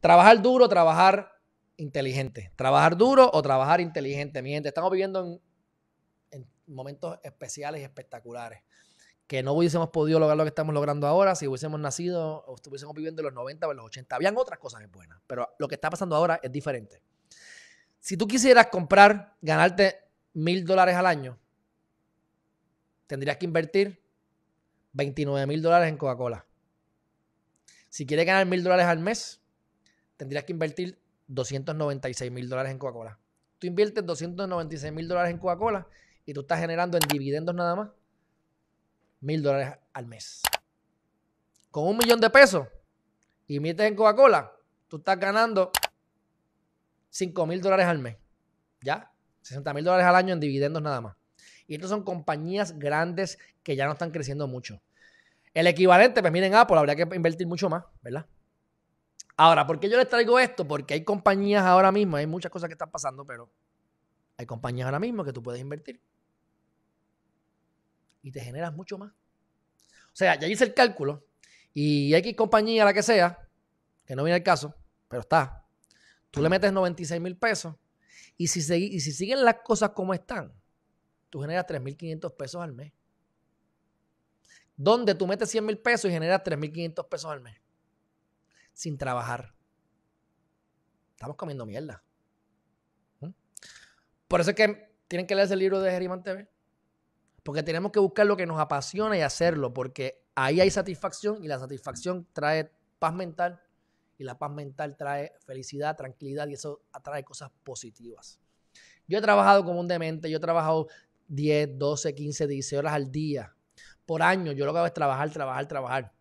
Trabajar duro, trabajar inteligente. Trabajar duro o trabajar inteligente. estamos viviendo en, momentos especiales y espectaculares que no hubiésemos podido lograr lo que estamos logrando ahora si hubiésemos nacido o estuviésemos viviendo en los 90 o en los 80. Habían otras cosas buenas, pero lo que está pasando ahora es diferente. Si tú quisieras comprar, ganarte mil dólares al año, tendrías que invertir 29 mil dólares en Coca-Cola. Si quieres ganar mil dólares al mes, tendrías que invertir 296 mil dólares en Coca-Cola. Tú inviertes 296 mil dólares en Coca-Cola y tú estás generando en dividendos nada más mil dólares al mes. Con un millón de pesos y en Coca-Cola, tú estás ganando 5 mil dólares al mes. ¿Ya? 60 mil dólares al año en dividendos nada más. Y estas son compañías grandes que ya no están creciendo mucho. El equivalente, pues miren, Apple habría que invertir mucho más, ¿verdad? Ahora, ¿por qué yo les traigo esto? Porque hay compañías ahora mismo, hay muchas cosas que están pasando, pero hay compañías ahora mismo que tú puedes invertir. Y te generas mucho más. O sea, ya hice el cálculo y hay que compañía, la que sea, que no viene el caso, pero está, tú le metes 96 mil pesos y si, y si siguen las cosas como están, tú generas 3.500 pesos al mes donde tú metes 100 mil pesos y generas 3.500 pesos al mes sin trabajar. Estamos comiendo mierda. ¿Mm? Por eso es que tienen que leer el libro de Geriman TV. Porque tenemos que buscar lo que nos apasiona y hacerlo, porque ahí hay satisfacción y la satisfacción trae paz mental y la paz mental trae felicidad, tranquilidad y eso atrae cosas positivas. Yo he trabajado como un demente, yo he trabajado 10, 12, 15, 16 horas al día por años, yo lo que hago es trabajar, trabajar, trabajar.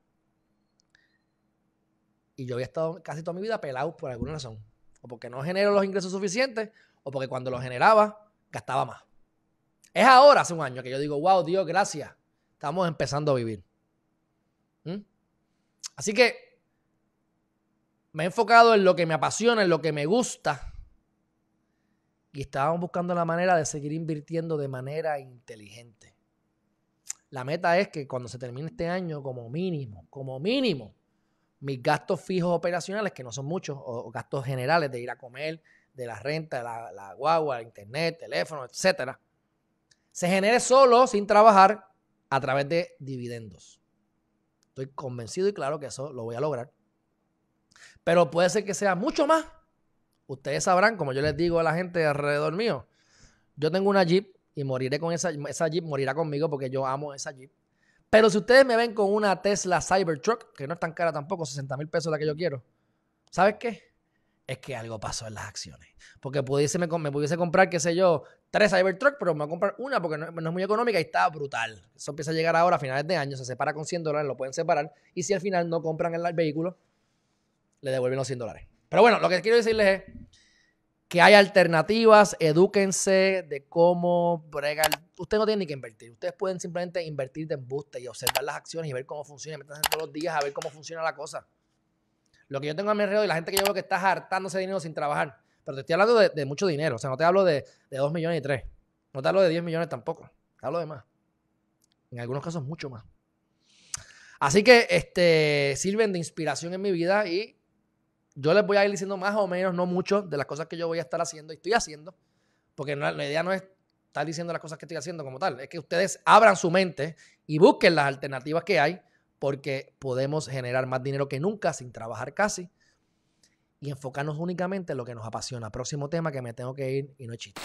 Y yo había estado casi toda mi vida pelado por alguna razón. O porque no genero los ingresos suficientes, o porque cuando los generaba, gastaba más. Es ahora, hace un año, que yo digo, wow, Dios, gracias. Estamos empezando a vivir. ¿Mm? Así que me he enfocado en lo que me apasiona, en lo que me gusta. Y estábamos buscando la manera de seguir invirtiendo de manera inteligente. La meta es que cuando se termine este año, como mínimo, como mínimo, mis gastos fijos operacionales, que no son muchos, o, gastos generales de ir a comer, de la renta, de la, guagua, internet, teléfono, etcétera, se genere solo, sin trabajar, a través de dividendos. Estoy convencido y claro que eso lo voy a lograr. Pero puede ser que sea mucho más. Ustedes sabrán, como yo les digo a la gente alrededor mío, yo tengo una Jeep y moriré con esa, esa Jeep, morirá conmigo porque yo amo esa Jeep. Pero si ustedes me ven con una Tesla Cybertruck, que no es tan cara tampoco, 60 mil pesos la que yo quiero, ¿sabes qué? Es que algo pasó en las acciones. Porque pudiese, me, pudiese comprar, qué sé yo, tres Cybertruck, pero me voy a comprar una porque no, es muy económica y está brutal. Eso empieza a llegar ahora a finales de año, se separa con 100 dólares, lo pueden separar. Y si al final no compran el vehículo, le devuelven los 100 dólares. Pero bueno, lo que quiero decirles es que hay alternativas, edúquense de cómo bregar. Usted no tiene ni que invertir. Ustedes pueden simplemente invertir de embuste y observar las acciones y ver cómo funciona. Métanse todos los días a ver cómo funciona la cosa. Lo que yo tengo a mi alrededor y la gente que yo veo que está hartándose de dinero sin trabajar. Pero te estoy hablando de, mucho dinero. O sea, no te hablo de, 2 millones y 3. No te hablo de 10 millones tampoco. Te hablo de más. En algunos casos, mucho más. Así que este, sirven de inspiración en mi vida y yo les voy a ir diciendo más o menos, no mucho, de las cosas que yo voy a estar haciendo y estoy haciendo, porque la idea no es estar diciendo las cosas que estoy haciendo como tal, es que ustedes abran su mente y busquen las alternativas que hay, porque podemos generar más dinero que nunca sin trabajar casi y enfocarnos únicamente en lo que nos apasiona. Próximo tema que me tengo que ir y no es chiste.